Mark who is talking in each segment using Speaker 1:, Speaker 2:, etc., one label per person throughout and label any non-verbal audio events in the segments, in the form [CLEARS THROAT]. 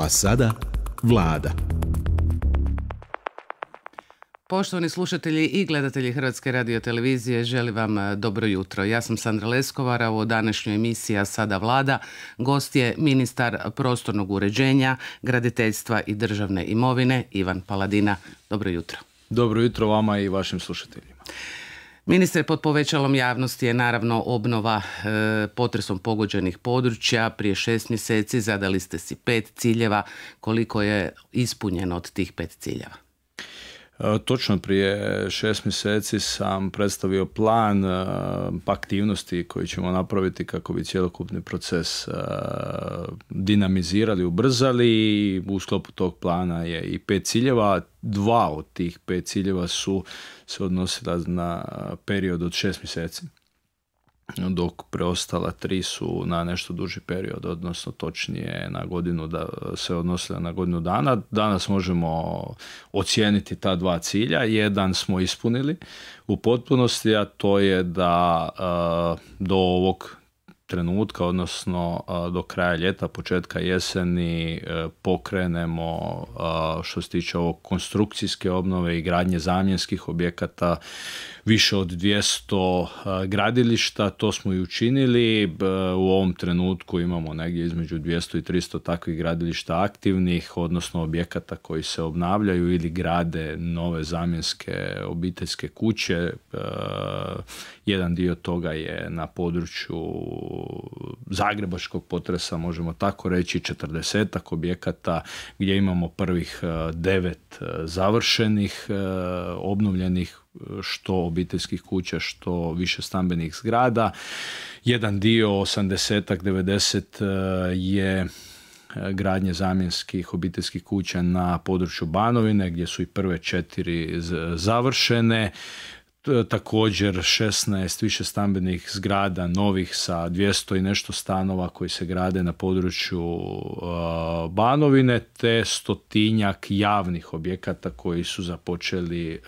Speaker 1: A sada vlada. Poštovani slušatelji i gledatelji Hrvatske radiotelevizije, želim vam e, dobro jutro. Ja sam Sandra Leskovara, u današnjoj emisiji A sada vlada gost je ministar prostornog uređenja, graditeljstva i državne imovine Ivan Paladina. Dobro jutro. Dobro jutro
Speaker 2: vama i vašim slušateljima.
Speaker 1: Ministre, pod povećalom javnosti je naravno obnova e, potresom pogođenih područja. Prije šest mjeseci zadali ste si pet ciljeva.
Speaker 2: Koliko je ispunjeno od tih pet ciljeva? E, točno prije šest mjeseci sam predstavio plan e, aktivnosti koji ćemo napraviti kako bi cjelokupni proces e, dinamizirali, ubrzali. U sklopu tog plana je i pet ciljeva. Dva od tih pet ciljeva su se odnosila na period od šest mjeseci dok preostala tri su na nešto duži period, odnosno točnije na godinu da se odnosila na godinu dana. Danas možemo ocijeniti ta dva cilja. Jedan smo ispunili u potpunosti, a to je da e, do ovog trenutka, odnosno do kraja ljeta, početka jeseni e, pokrenemo što se tiče ovog konstrukcijske obnove i gradnje zamjenskih objekata više od 200 gradilišta, to smo i učinili. U ovom trenutku imamo negdje između 200 i 300 takvih gradilišta aktivnih, odnosno objekata koji se obnavljaju ili grade nove zamjenske obiteljske kuće. E, jedan dio toga je na području zagrebačkog potresa, možemo tako reći, četrdesetak objekata gdje imamo prvih e, devet e, završenih, e, obnovljenih što obiteljskih kuća, što više stambenih zgrada. Jedan dio, 80 devedeset, 90 je gradnje zamjenskih obiteljskih kuća na području Banovine, gdje su i prve četiri završene. E, također 16 više stambenih zgrada novih sa 200 i nešto stanova koji se grade na području e, Banovine te stotinjak javnih objekata koji su započeli e,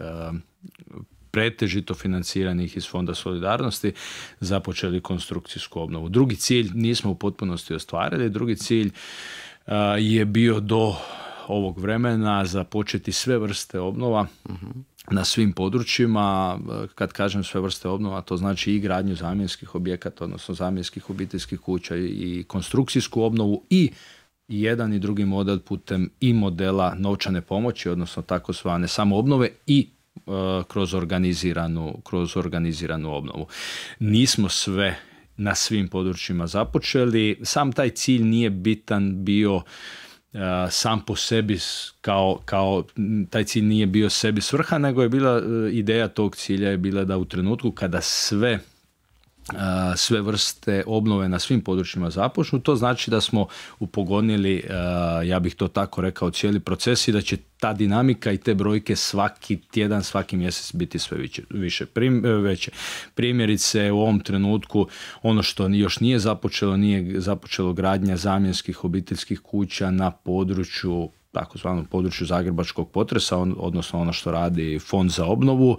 Speaker 2: pretežito financiranih iz Fonda solidarnosti započeli konstrukcijsku obnovu. Drugi cilj nismo u potpunosti ostvarili, drugi cilj je bio do ovog vremena započeti sve vrste obnova mhm na svim područjima, eh, kad kažem sve vrste obnova, to znači i gradnju zamjenskih objekata, odnosno zamjenskih obiteljskih kuća i konstrukcijsku obnovu i jedan i drugi model putem i modela novčane pomoći, odnosno takozvane samo obnove i eh, kroz organiziranu, kroz organiziranu obnovu. Nismo sve na svim područjima započeli. Sam taj cilj nije bitan bio sam po sebi kao, kao taj cilj nije bio sebi svrha, nego je bila e, ideja tog cilja je bila da u trenutku kada sve sve vrste obnove na svim područjima započnu, to znači da smo upogonili, ja bih to tako rekao, cijeli proces i da će ta dinamika i te brojke svaki tjedan, svaki mjesec biti sve više, e, veće. Primjerice, u ovom trenutku ono što još nije započelo, nije započelo gradnja zamjenskih obiteljskih kuća na području takozvanom području zagrebačkog potresa, odnosno ono što radi Fond za obnovu.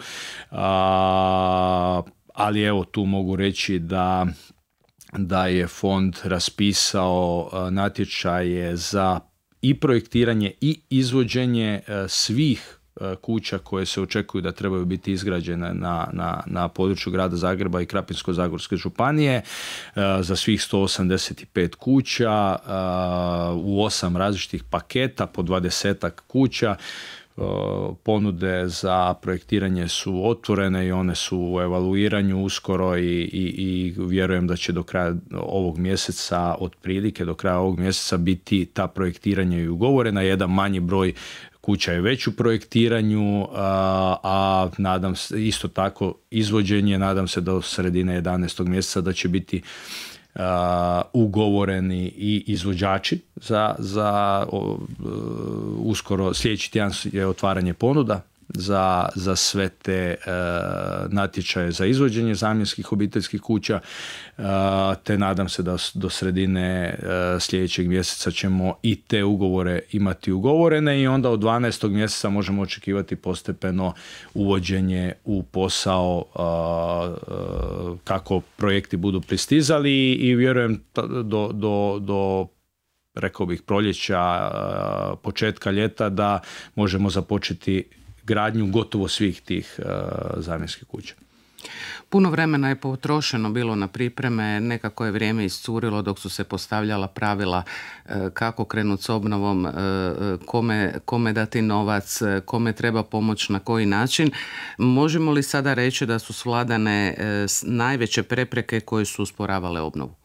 Speaker 2: A, ali evo tu mogu reći da da je fond raspisao e, natječaje za i projektiranje i izvođenje e, svih e, kuća koje se očekuju da trebaju biti izgrađene na, na, na području grada Zagreba i Krapinsko-Zagorske županije za svih 185 kuća u osam različitih paketa po 20 kuća E, ponude za projektiranje su otvorene i one su u evaluiranju uskoro i, i, i vjerujem da će do kraja ovog mjeseca otprilike do kraja ovog mjeseca biti ta projektiranja i ugovorena jedan manji broj kuća je već u projektiranju, a, e, a nadam se isto tako izvođenje, nadam se do sredine 11. mjeseca da će biti uh, ugovoreni i izvođači za, za uh, uskoro sljedeći tjedan je otvaranje ponuda za, za sve te e, natječaje za izvođenje zamjenskih obiteljskih kuća, e, te nadam se da do sredine e, sljedećeg mjeseca ćemo i te ugovore imati ugovorene i onda od 12. mjeseca možemo očekivati postepeno uvođenje u posao kako projekti budu pristizali i vjerujem do, do, do rekao bih proljeća, početka ljeta da možemo započeti gradnju gotovo svih tih e, zamjenskih kuća. Puno vremena je potrošeno bilo na pripreme,
Speaker 1: nekako je vrijeme iscurilo dok su se postavljala pravila e, kako krenuti s obnovom, e, kome, kome dati novac, kome treba pomoć, na koji način. Možemo li sada reći da su svladane najveće prepreke koje su usporavale obnovu?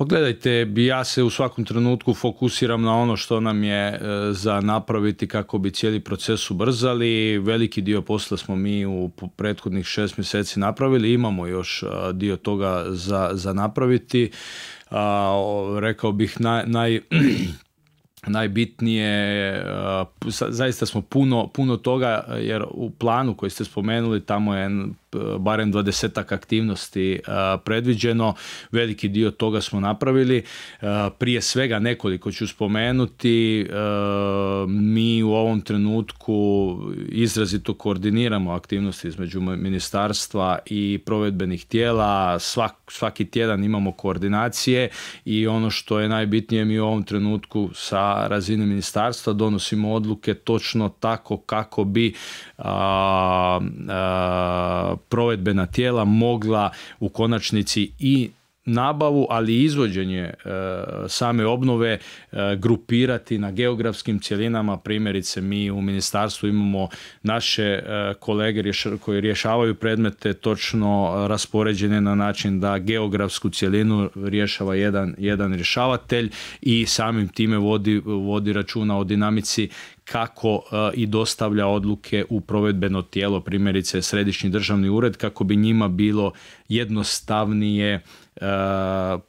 Speaker 2: Pa gledajte, ja se u svakom trenutku fokusiram na ono što nam je e, za napraviti kako bi cijeli proces ubrzali. Veliki dio posla smo mi u prethodnih šest mjeseci napravili, imamo još e, dio toga za, za napraviti. rekao bih naj, naj [CLEARS THROAT] najbitnije, e, zaista smo puno, puno toga, jer u planu koji ste spomenuli, tamo je Eh, barem dvadesetak aktivnosti eh, predviđeno. Veliki dio toga smo napravili. Eh, prije svega nekoliko ću spomenuti. Mi u ovom trenutku izrazito koordiniramo aktivnosti između ministarstva i provedbenih tijela. Svak, svaki tjedan imamo koordinacije i ono što je najbitnije mi u ovom trenutku sa razine ministarstva donosimo odluke točno tako kako bi a, provedbena tijela mogla u konačnici i nabavu, ali i izvođenje e, same obnove e, grupirati na geografskim cjelinama. Primjerice, mi u ministarstvu imamo naše e, kolege koji rješavaju predmete točno raspoređene na način da geografsku cjelinu rješava jedan, jedan rješavatelj i samim time vodi, vodi računa o dinamici kako i dostavlja odluke u provedbeno tijelo, primjerice Središnji državni ured, kako bi njima bilo jednostavnije E,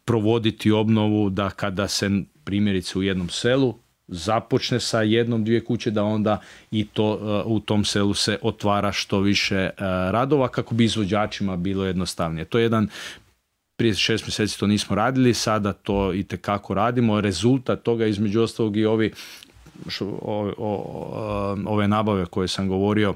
Speaker 2: provoditi obnovu da kada se primjerice u jednom selu započne sa jednom dvije kuće da onda i to e, u tom selu se otvara što više e, radova kako bi izvođačima bilo jednostavnije. To je jedan prije šest mjeseci to nismo radili, sada to i kako radimo. Rezultat toga između ostalog i ovi o, o, ove nabave koje sam govorio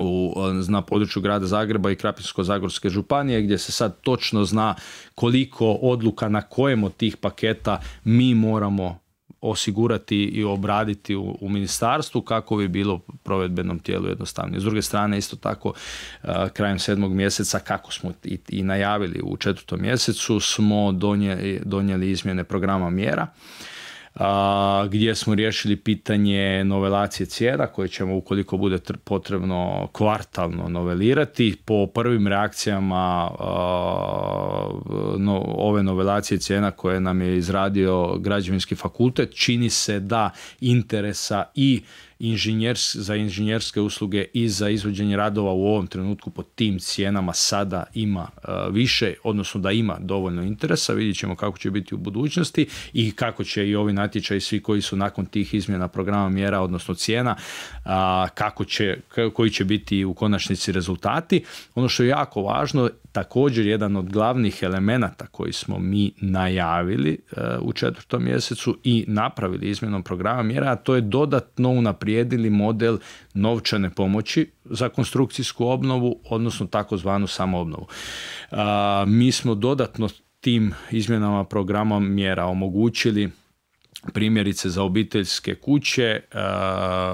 Speaker 2: u, e, na području grada Zagreba i Krapinsko-Zagorske županije gdje se sad točno zna koliko odluka na kojem od tih paketa mi moramo osigurati i obraditi u, ministarstvu kako bi bilo provedbenom tijelu jednostavnije. S druge strane, isto tako, e, krajem sedmog mjeseca, kako smo i, i najavili u četvrtom mjesecu, smo donijeli izmjene programa mjera a, gdje smo riješili pitanje novelacije cijena koje ćemo ukoliko bude potrebno kvartalno novelirati. Po prvim reakcijama no, ove novelacije cijena koje nam je izradio građevinski fakultet čini se da interesa i inženjers, za inženjerske usluge i za izvođenje radova u ovom trenutku po tim cijenama sada ima e, više, odnosno da ima dovoljno interesa, vidjet ćemo kako će biti u budućnosti i kako će i ovi natječaji svi koji su nakon tih izmjena programa mjera, odnosno cijena, kako će, koji će biti u konačnici rezultati. Ono što je jako važno, također jedan od glavnih elemenata koji smo mi najavili e, u četvrtom mjesecu i napravili izmjenom programa mjera, a to je dodatno unaprijed unaprijedili model novčane pomoći za konstrukcijsku obnovu, odnosno takozvanu samoobnovu. mi smo dodatno tim izmjenama programa mjera omogućili primjerice za obiteljske kuće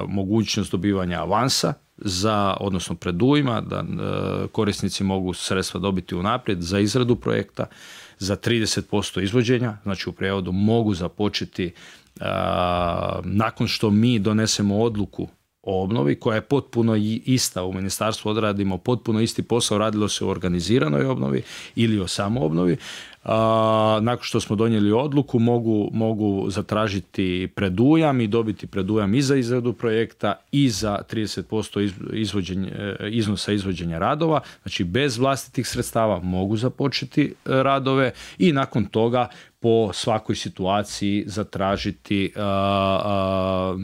Speaker 2: mogućnost dobivanja avansa za, odnosno predujma, da e, korisnici mogu sredstva dobiti unaprijed za izradu projekta, za 30% izvođenja, znači u prijevodu mogu započeti nakon što mi donesemo odluku o obnovi koja je potpuno ista u ministarstvu odradimo potpuno isti posao radilo se o organiziranoj obnovi ili o samoobnovi a, nakon što smo donijeli odluku mogu, mogu zatražiti predujam i dobiti predujam i za izradu projekta i za 30% posto e, iznosa izvođenja radova znači bez vlastitih sredstava mogu započeti e, radove i nakon toga po svakoj situaciji zatražiti uh, uh,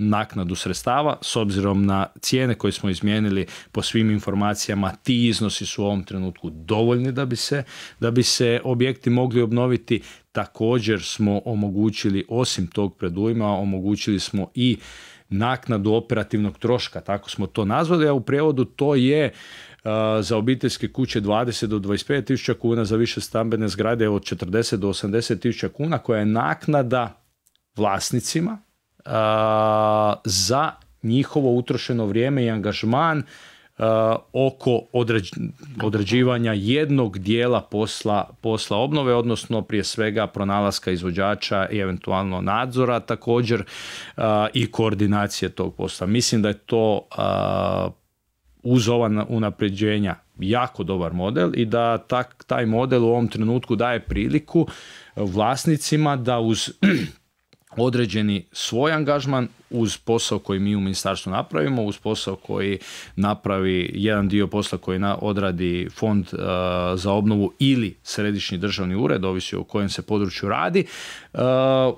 Speaker 2: naknadu sredstava s obzirom na cijene koje smo izmijenili po svim informacijama ti iznosi su u ovom trenutku dovoljni da bi se, da bi se objekti mogli obnoviti također smo omogućili osim tog predujma omogućili smo i naknadu operativnog troška, tako smo to nazvali, a u prijevodu to je za obiteljske kuće 20 do 25 tisuća kuna, za više stambene zgrade od 40 do 80 tisuća kuna, koja je naknada vlasnicima za njihovo utrošeno vrijeme i angažman oko određivanja jednog dijela posla, posla obnove, odnosno prije svega pronalaska izvođača i eventualno nadzora također i koordinacije tog posla. Mislim da je to uz ova unapređenja jako dobar model i da tak, taj model u ovom trenutku daje priliku e, vlasnicima da uz [CLEARS THROAT] određeni svoj angažman uz posao koji mi u ministarstvu napravimo, uz posao koji napravi jedan dio posla koji na, odradi fond e, za obnovu ili središnji državni ured, ovisi o kojem se području radi, e,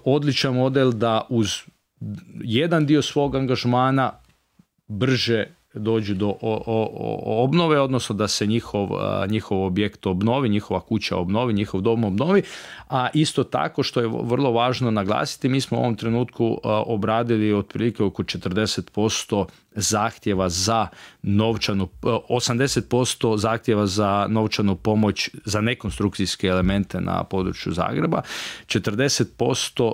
Speaker 2: odličan model da uz jedan dio svog angažmana brže dođu do obnove, odnosno da se njihov, njihov objekt obnovi, njihova kuća obnovi, njihov dom obnovi, a isto tako što je vrlo važno naglasiti, mi smo u ovom trenutku obradili otprilike oko 40% zahtjeva za novčanu, 80% zahtjeva za novčanu pomoć za nekonstrukcijske elemente na području Zagreba, 40%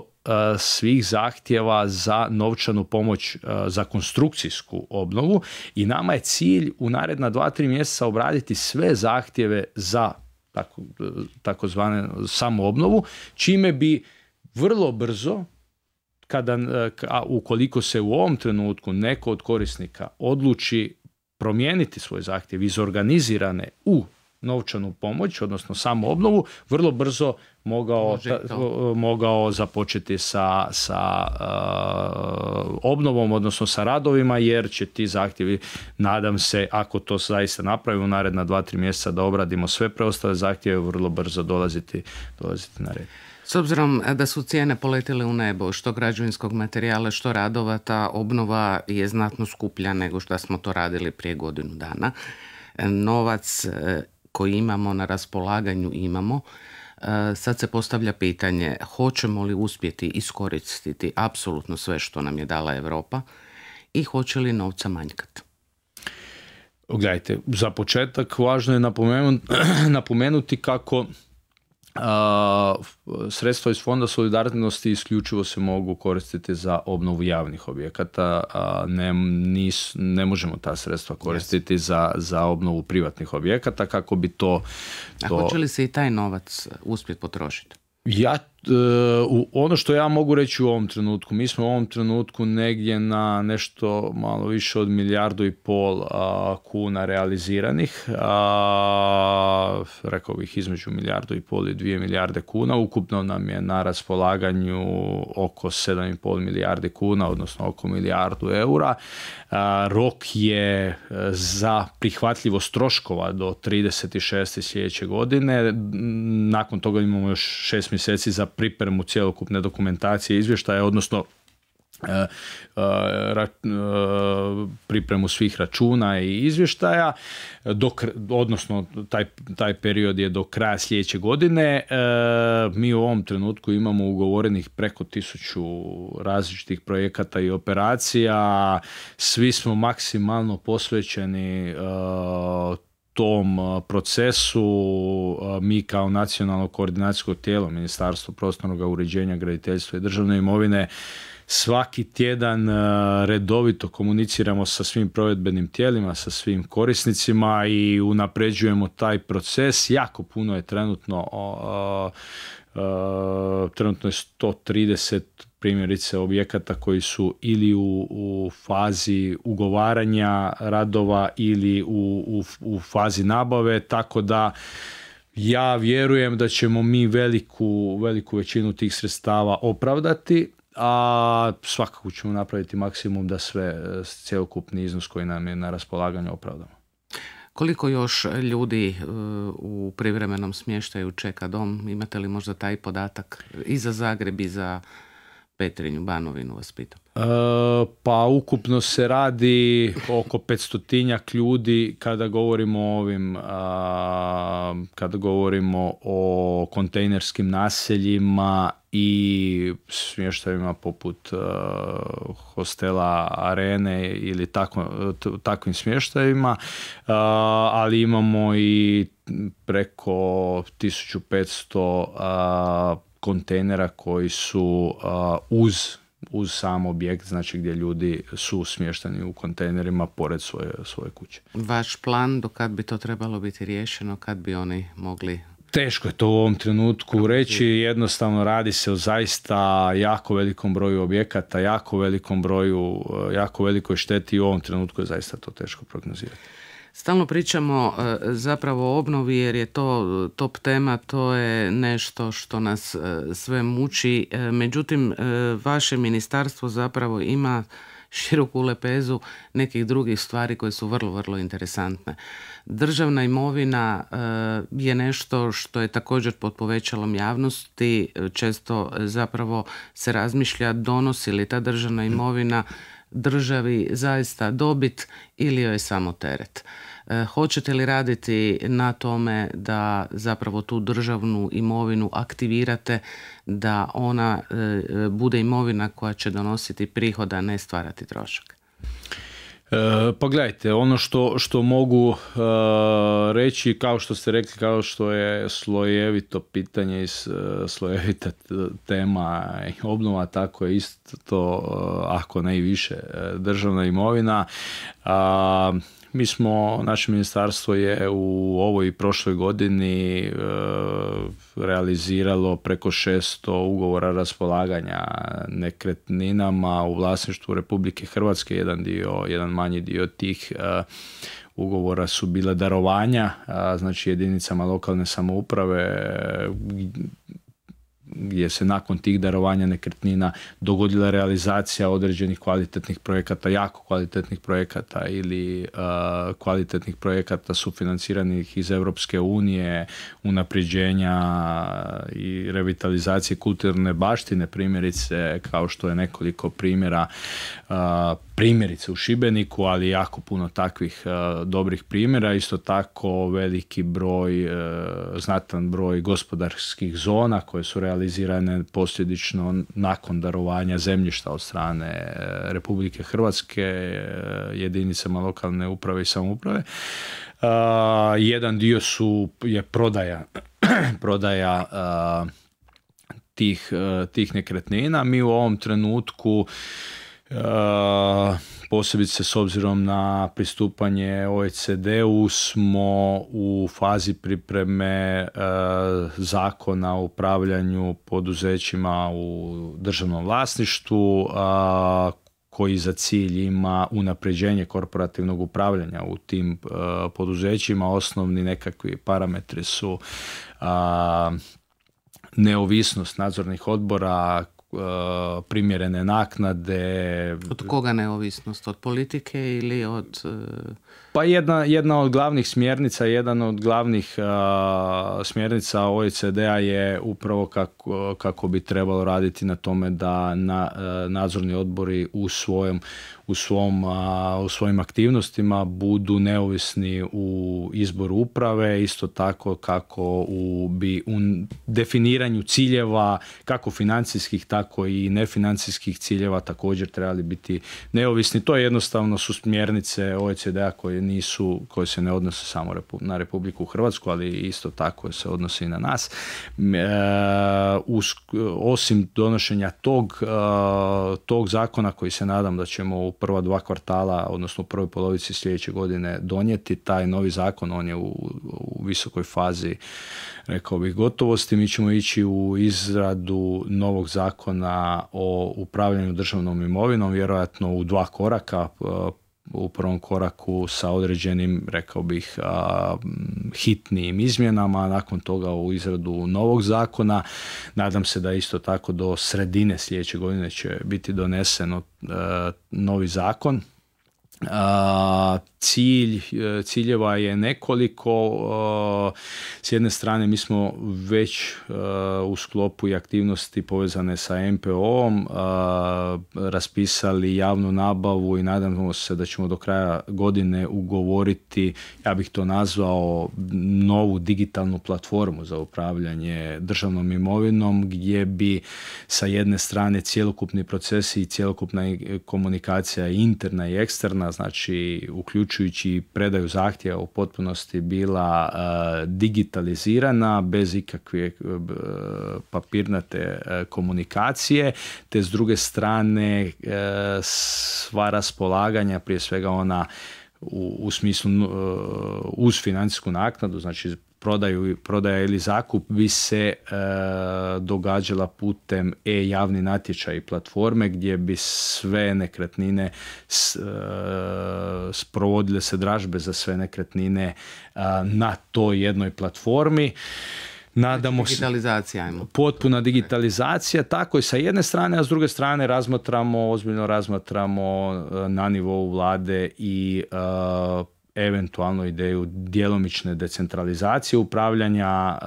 Speaker 2: svih zahtjeva za novčanu pomoć e, za konstrukcijsku obnovu i nama je cilj u naredna 2-3 mjeseca obraditi sve zahtjeve za tako, takozvane obnovu, čime bi vrlo brzo kada, e, ukoliko se u ovom trenutku neko od korisnika odluči promijeniti svoj zahtjev iz organizirane u novčanu pomoć, odnosno samo obnovu, vrlo brzo mogao, mogao započeti sa, sa e, obnovom, odnosno sa radovima, jer će ti zahtjevi, nadam se, ako to zaista napravimo u naredna dva, tri mjeseca da obradimo sve preostale zahtjeve, vrlo brzo dolaziti, dolaziti na red. S obzirom e, da su cijene poletile u nebo, što građevinskog materijala, što
Speaker 1: radova, ta obnova je znatno skuplja nego što smo to radili prije godinu dana. E, novac koji imamo na raspolaganju imamo, e, sad se postavlja pitanje hoćemo li uspjeti iskoristiti apsolutno sve što nam je
Speaker 2: dala Europa i hoće li novca manjkati. Gledajte, za početak važno je [CLEARS THROAT] napomenuti kako sredstva iz Fonda solidarnosti isključivo se mogu koristiti za obnovu javnih objekata, ne, ne možemo ta sredstva koristiti za, za obnovu privatnih objekata kako bi to... to... A hoće li se i taj novac uspjeti potrošiti? Ja ono što ja mogu reći u ovom trenutku, mi smo u ovom trenutku negdje na nešto malo više od milijardu i pol kuna realiziranih, rekao bih između milijardu i pol i dvije milijarde kuna, ukupno nam je na raspolaganju oko 7,5 milijardi kuna, odnosno oko milijardu eura. rok je e, za prihvatljivost troškova do 36. sljedeće godine, nakon toga imamo još šest mjeseci za pripremu cjelokupne dokumentacije izvještaja, odnosno e, e, e, pripremu svih računa i izvještaja, odnosno taj, taj period je do kraja sljedeće godine. Mi u ovom trenutku imamo ugovorenih preko tisuću različitih projekata i operacija. Svi smo maksimalno posvećeni tom procesu mi kao nacionalno koordinacijsko tijelo Ministarstvo prostornog uređenja, graditeljstva i državne imovine svaki tjedan redovito komuniciramo sa svim provedbenim tijelima, sa svim korisnicima i unapređujemo taj proces. Jako puno je trenutno, trenutno je 130 primjerice objekata koji su ili u, u fazi ugovaranja radova ili u, u, u fazi nabave, tako da ja vjerujem da ćemo mi veliku, veliku većinu tih sredstava opravdati, a svakako ćemo napraviti maksimum da sve e, cjelokupni iznos koji nam je na raspolaganju opravdamo.
Speaker 1: Koliko još ljudi e, u privremenom smještaju čeka dom? Imate li možda taj podatak i za Zagreb i za Petriņu Banovinu vaspitam.
Speaker 2: E, pa ukupno se radi oko 500 ljudi kada govorimo o ovim kada govorimo o kontejnerskim naseljima i smještajima poput e, hostela arene ili takvim smještajima e, ali imamo i preko 1500 kontejnera koji su uz uz sam objekt, znači gdje ljudi su smješteni u kontejnerima pored svoje, svoje kuće.
Speaker 1: Vaš plan do kad bi to trebalo biti riješeno, kad bi oni mogli
Speaker 2: Teško je to u ovom trenutku reći, jednostavno radi se o zaista jako velikom broju objekata, jako velikom broju, jako velikoj šteti i u ovom trenutku je zaista to teško prognozirati. Stalno
Speaker 1: pričamo e, zapravo o obnovi jer je to top tema, to je nešto što nas e, sve muči. E, međutim, vaše ministarstvo zapravo ima široku lepezu nekih drugih stvari koje su vrlo, vrlo interesantne. Državna imovina je nešto što je također pod povećalom javnosti. Često zapravo se razmišlja donosi li ta državna imovina državi zaista dobit ili joj je samo teret. E, hoćete li raditi na tome da zapravo tu državnu imovinu aktivirate da ona e, e, bude imovina koja će donositi prihoda,
Speaker 2: ne stvarati trošak? E, pa gledajte, ono što, što mogu e, reći, kao što ste rekli, kao što je slojevito pitanje i e, slojevita tema i obnova, tako je isto to, ako ne i više, državna imovina. Mi smo, naše ministarstvo je u ovoj i prošloj godini e, realiziralo preko 600 ugovora raspolaganja nekretninama u vlasništvu Republike Hrvatske, jedan dio, jedan manji dio tih e, ugovora su bile darovanja, znači jedinicama lokalne samouprave gdje se nakon tih darovanja nekretnina dogodila realizacija određenih kvalitetnih projekata, jako kvalitetnih projekata ili uh, kvalitetnih projekata sufinanciranih iz Europske unije, unapređenja i revitalizacije kulturne baštine, primjerice kao što je nekoliko primjera uh, primjerice u Šibeniku, ali jako puno takvih uh, dobrih primjera. Isto tako veliki broj, uh, znatan broj gospodarskih zona koje su realizirane realizirane posljedično nakon darovanja zemljišta od strane e, Republike Hrvatske e, jedinicama lokalne uprave i samouprave. E, jedan dio su je prodaja [CLEARS THROAT] prodaja tih, tih nekretnina. Mi u ovom trenutku Eh, posebice s obzirom na pristupanje OECD-u smo u fazi pripreme eh, zakona o upravljanju poduzećima u državnom vlasništvu eh, koji za cilj ima unapređenje korporativnog upravljanja u tim poduzećima. Osnovni nekakvi parametri su neovisnost nadzornih odbora, Eh, primjerene naknade. Od koga neovisnost? Od politike ili od... Eh, pa jedna, jedna od glavnih smjernica, jedan od glavnih smjernica OECD-a je upravo kako, kako bi trebalo raditi na tome da na, e, nadzorni odbori u svojom u, svom, u svojim aktivnostima budu neovisni u izboru uprave, isto tako kako u, bi, u definiranju ciljeva, kako financijskih, tako i nefinancijskih ciljeva također trebali biti neovisni. To je jednostavno su smjernice OECD-a koje nisu, koje se ne odnose samo na Republiku Hrvatsku, ali isto tako se odnose i na nas. E, osim donošenja tog, e, tog zakona koji se nadam da ćemo u prva dva kvartala, odnosno u prvoj polovici sljedeće godine donijeti, taj novi zakon, on je u, u visokoj fazi, rekao bih, gotovosti. Mi ćemo ići u izradu novog zakona o upravljanju državnom imovinom, vjerojatno u dva koraka. E, u prvom koraku sa određenim, rekao bih, hitnim izmjenama, nakon toga u izradu novog zakona. Nadam se da isto tako do sredine sljedeće godine će biti donesen e, novi zakon Cilj, e, ciljeva je nekoliko. S jedne strane mi smo već e, u sklopu i aktivnosti povezane sa MPO-om raspisali javnu nabavu i nadamo se da ćemo do kraja godine ugovoriti, ja bih to nazvao, novu digitalnu platformu za upravljanje državnom imovinom gdje bi sa jedne strane cjelokupni procesi i cjelokupna e, komunikacija interna i eksterna znači uključujući predaju zahtjeva u potpunosti bila eh, digitalizirana bez ikakve eh, papirnate eh, komunikacije, te s druge strane sva raspolaganja, prije svega ona u, u smislu uz financijsku naknadu, znači prodaju, prodaja ili zakup bi se e, događala putem e-javni natječaj i platforme gdje bi sve nekretnine s, e, sprovodile se dražbe za sve nekretnine e, na toj jednoj platformi. Nadamo znači, se. Potpuna digitalizacija, tako i sa jedne strane, a s druge strane razmatramo, ozbiljno razmatramo na nivou vlade i eventualno ideju djelomične decentralizacije upravljanja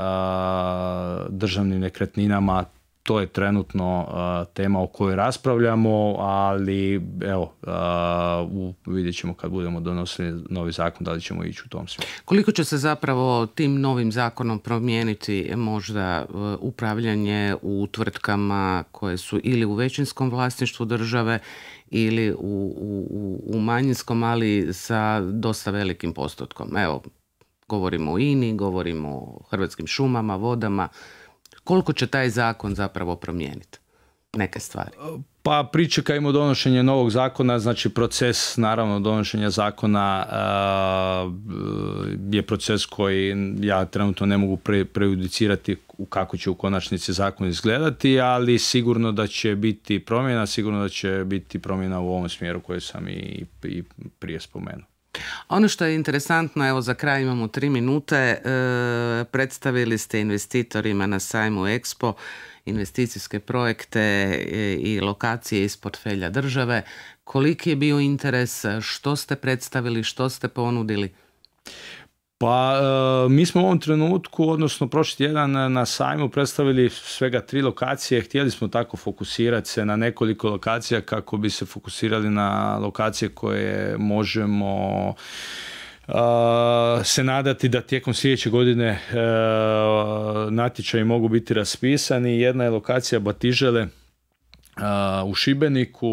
Speaker 2: državnim nekretninama to je trenutno tema o kojoj raspravljamo, ali evo, vidjet ćemo kad budemo donosili novi zakon da li ćemo ići u tom smjeru.
Speaker 1: Koliko će se zapravo tim novim zakonom promijeniti možda e, upravljanje u tvrtkama koje su ili u većinskom vlasništvu države ili u, u, u manjinskom, ali sa dosta velikim postotkom. Evo, govorimo o INI, govorimo o hrvatskim šumama, vodama, koliko će taj zakon zapravo promijeniti neke stvari?
Speaker 2: Pa pričekajmo donošenje novog zakona, znači proces naravno donošenja zakona e, je proces koji ja trenutno ne mogu prejudicirati u kako će u konačnici zakon izgledati, ali sigurno da će biti promjena, sigurno da će biti promjena u ovom smjeru koje sam i prije spomenuo.
Speaker 1: Ono što je interesantno, evo za kraj imamo tri minute, e, predstavili ste investitorima na sajmu Expo investicijske projekte e, i lokacije iz portfelja države. Koliki je bio interes, što ste predstavili, što ste ponudili?
Speaker 2: Pa e, mi smo u ovom trenutku, odnosno prošli tjedan e, na sajmu predstavili svega tri lokacije, htjeli smo tako fokusirati se na nekoliko lokacija kako bi se fokusirali na lokacije koje možemo e, se nadati da tijekom sljedeće godine uh, natječaji mogu biti raspisani. Jedna je lokacija Batižele u Šibeniku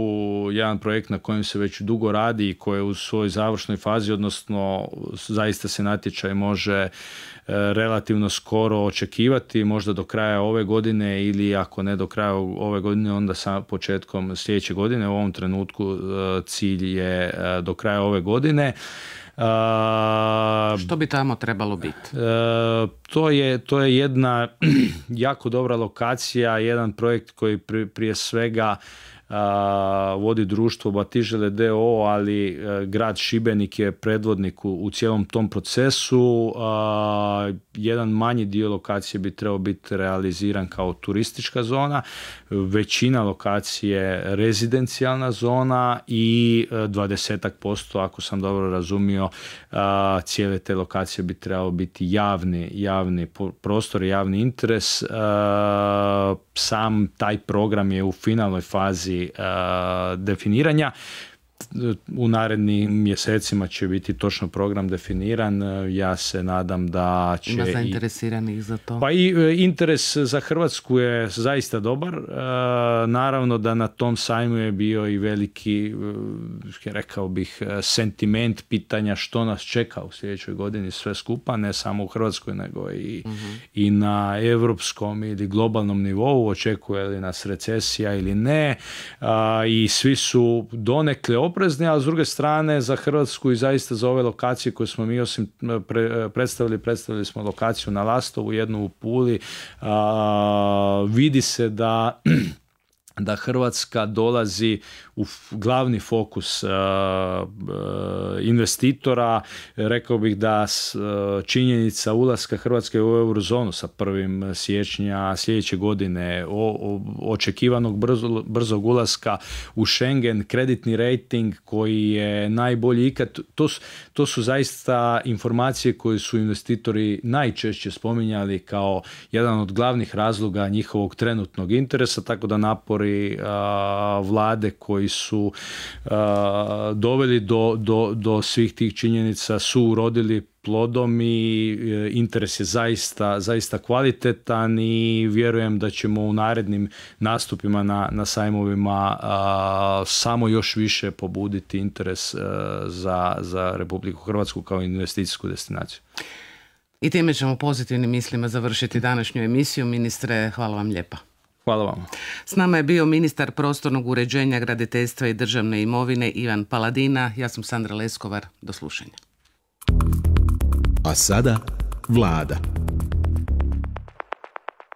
Speaker 2: jedan projekt na kojem se već dugo radi i koji je u svojoj završnoj fazi, odnosno zaista se natječaj može e, relativno skoro očekivati, možda do kraja ove godine ili ako ne do kraja ove godine, onda sa početkom sljedeće godine. U ovom trenutku e, cilj je e, do kraja ove godine. Što bi tamo trebalo biti? E, to, je, to je jedna [CLEARS THROAT] jako dobra lokacija, jedan projekt koji prije svega vodi društvo Batižele DO, ali e, grad Šibenik je predvodnik u, cijelom tom procesu. A, jedan manji dio lokacije bi trebao biti realiziran kao turistička zona, većina lokacije rezidencijalna zona i 20% e, ako sam dobro razumio cijele te lokacije bi trebao biti javni, javni prostor, javni interes. E, sam taj program je u finalnoj fazi E, definiranja u narednim mjesecima će biti točno program definiran. Ja se nadam da će... Ima zainteresiranih za to. Pa i e, interes za Hrvatsku je zaista dobar. E, naravno da na tom sajmu je bio i veliki, e, rekao bih, sentiment pitanja što nas čeka u sljedećoj godini sve skupa, ne samo u Hrvatskoj, nego i, mhm. i na europskom ili globalnom nivou. Očekuje li nas recesija ili ne. I svi su donekle oprezni, a s druge strane za Hrvatsku i zaista za ove lokacije koje smo mi osim predstavili, predstavili smo lokaciju na Lastovu, jednu u Puli, vidi se da [CLEARS THROAT] da Hrvatska dolazi u glavni fokus uh, uh, investitora. Rekao bih da uh, činjenica ulaska Hrvatske u eurozonu sa prvim siječnja sljedeće godine, očekivanog brzo, brzog ulaska u Schengen, kreditni rating koji je najbolji ikad, to, to su zaista informacije koje su investitori najčešće spominjali kao jedan od glavnih razloga njihovog trenutnog interesa, tako da napori vlade koji su uh, doveli do, do, do svih tih činjenica su urodili plodom i uh, interes je zaista, zaista kvalitetan i vjerujem da ćemo u narednim nastupima na, na sajmovima uh, samo još više pobuditi interes za, za Republiku Hrvatsku kao investicijsku destinaciju.
Speaker 1: I time ćemo pozitivnim mislima završiti današnju emisiju. Ministre, hvala vam lijepa. Hvala vam. S nama je bio ministar prostornog uređenja, graditeljstva i državne imovine Ivan Paladina. Ja sam Sandra Leskovar. Do slušanja. A sada vlada.